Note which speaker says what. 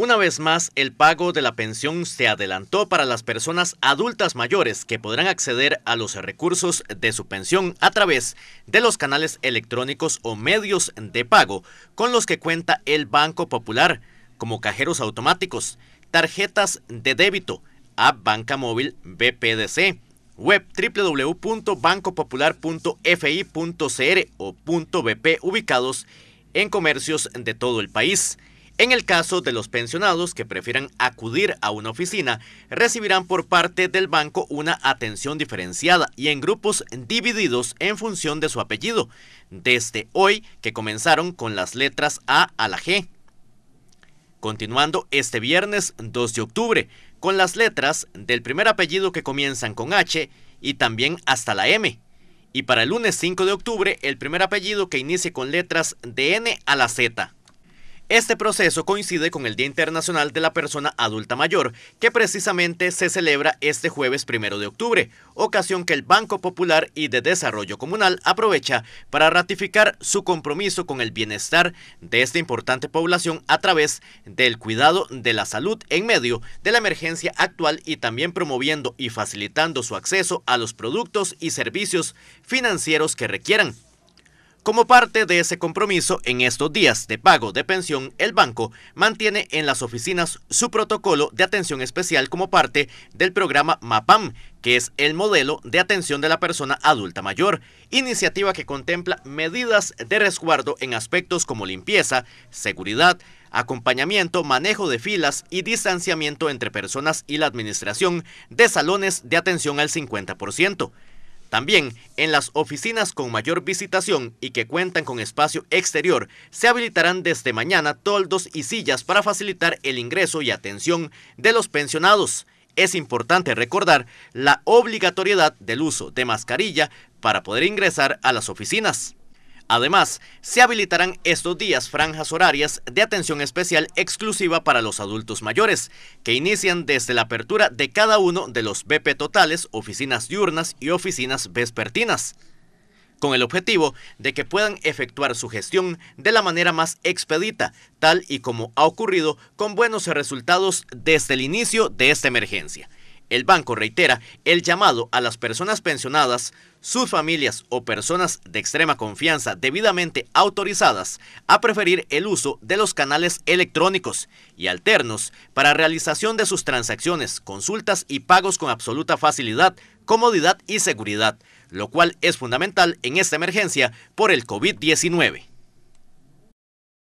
Speaker 1: Una vez más, el pago de la pensión se adelantó para las personas adultas mayores que podrán acceder a los recursos de su pensión a través de los canales electrónicos o medios de pago con los que cuenta el Banco Popular, como cajeros automáticos, tarjetas de débito, app banca móvil BPDC, web www.bancopopular.fi.cr o .bp ubicados en comercios de todo el país. En el caso de los pensionados que prefieran acudir a una oficina, recibirán por parte del banco una atención diferenciada y en grupos divididos en función de su apellido, desde hoy que comenzaron con las letras A a la G. Continuando este viernes 2 de octubre, con las letras del primer apellido que comienzan con H y también hasta la M. Y para el lunes 5 de octubre, el primer apellido que inicie con letras de N a la Z. Este proceso coincide con el Día Internacional de la Persona Adulta Mayor, que precisamente se celebra este jueves primero de octubre, ocasión que el Banco Popular y de Desarrollo Comunal aprovecha para ratificar su compromiso con el bienestar de esta importante población a través del cuidado de la salud en medio de la emergencia actual y también promoviendo y facilitando su acceso a los productos y servicios financieros que requieran. Como parte de ese compromiso, en estos días de pago de pensión, el banco mantiene en las oficinas su protocolo de atención especial como parte del programa MAPAM, que es el modelo de atención de la persona adulta mayor, iniciativa que contempla medidas de resguardo en aspectos como limpieza, seguridad, acompañamiento, manejo de filas y distanciamiento entre personas y la administración de salones de atención al 50%. También, en las oficinas con mayor visitación y que cuentan con espacio exterior, se habilitarán desde mañana toldos y sillas para facilitar el ingreso y atención de los pensionados. Es importante recordar la obligatoriedad del uso de mascarilla para poder ingresar a las oficinas. Además, se habilitarán estos días franjas horarias de atención especial exclusiva para los adultos mayores, que inician desde la apertura de cada uno de los BP totales, oficinas diurnas y oficinas vespertinas con el objetivo de que puedan efectuar su gestión de la manera más expedita, tal y como ha ocurrido con buenos resultados desde el inicio de esta emergencia. El banco reitera el llamado a las personas pensionadas, sus familias o personas de extrema confianza debidamente autorizadas a preferir el uso de los canales electrónicos y alternos para realización de sus transacciones, consultas y pagos con absoluta facilidad, comodidad y seguridad, lo cual es fundamental en esta emergencia por el COVID-19.